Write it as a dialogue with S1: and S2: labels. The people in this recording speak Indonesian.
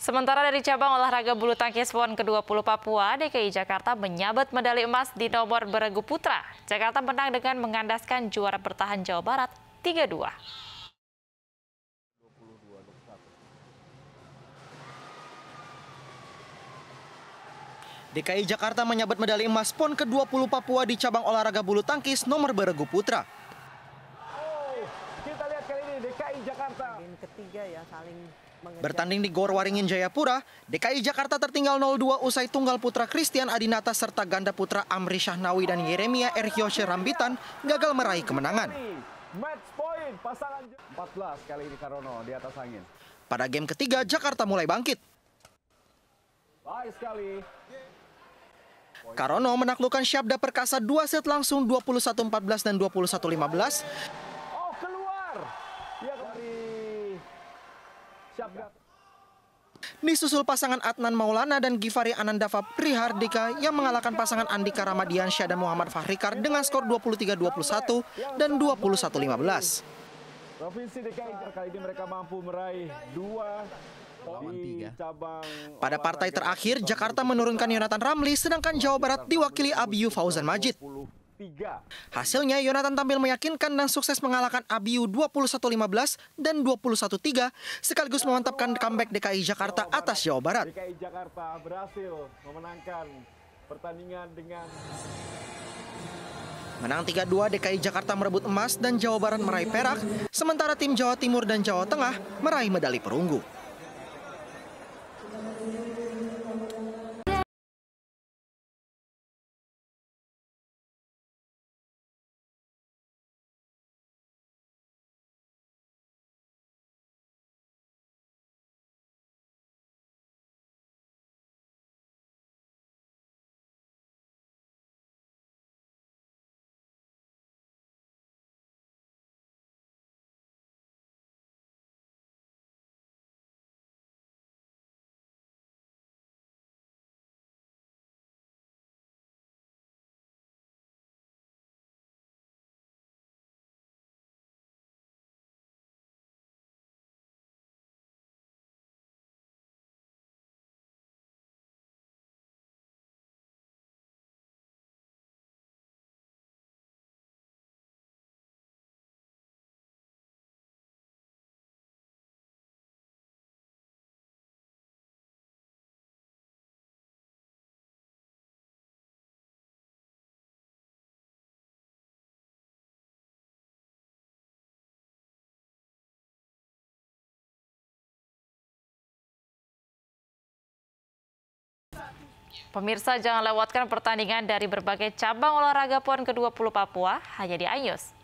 S1: Sementara dari cabang olahraga bulu tangkis PON ke-20 Papua, DKI Jakarta menyabet medali emas di nomor beregu putra. Jakarta menang dengan mengandaskan juara bertahan Jawa Barat 3-2.
S2: DKI Jakarta menyabet medali emas PON ke-20 Papua di cabang olahraga bulu tangkis nomor beregu putra. DKI Jakarta. ketiga ya saling Bertanding di Gor Waringin Jayapura, DKI Jakarta tertinggal 0-2 usai tunggal putra Christian Adinata serta ganda putra Amri Syahnawi dan Yeremia Erhyoshe Rambitan gagal meraih kemenangan. Match point pasangan 14 kali ini Karono di atas angin. Pada game ketiga, Jakarta mulai bangkit. Baik sekali. Karono menaklukkan Syabda Perkasa dua set langsung 21-14 dan 21-15. Siap, susul Disusul pasangan Adnan Maulana dan Givari Anandava Prihardika yang mengalahkan pasangan Andika Ramadiansyah dan Muhammad Fahrikar dengan skor 23-21 dan 21-15. Provinsi DKI kali ini mereka mampu meraih dua pada partai terakhir, Jakarta menurunkan Yonatan Ramli, sedangkan Jawa Barat diwakili Abiyu Fauzan Majid. 3. Hasilnya, Yonatan tampil meyakinkan dan sukses mengalahkan Abiu 21-15 dan 21-3, sekaligus memantapkan comeback DKI Jakarta atas Jawa Barat. DKI Jakarta berhasil memenangkan pertandingan dengan... Menang 3-2 DKI Jakarta merebut emas dan Jawa Barat meraih perak, sementara tim Jawa Timur dan Jawa Tengah meraih medali perunggu.
S1: Pemirsa jangan lewatkan pertandingan dari berbagai cabang olahraga PON ke-20 Papua hanya di iNews.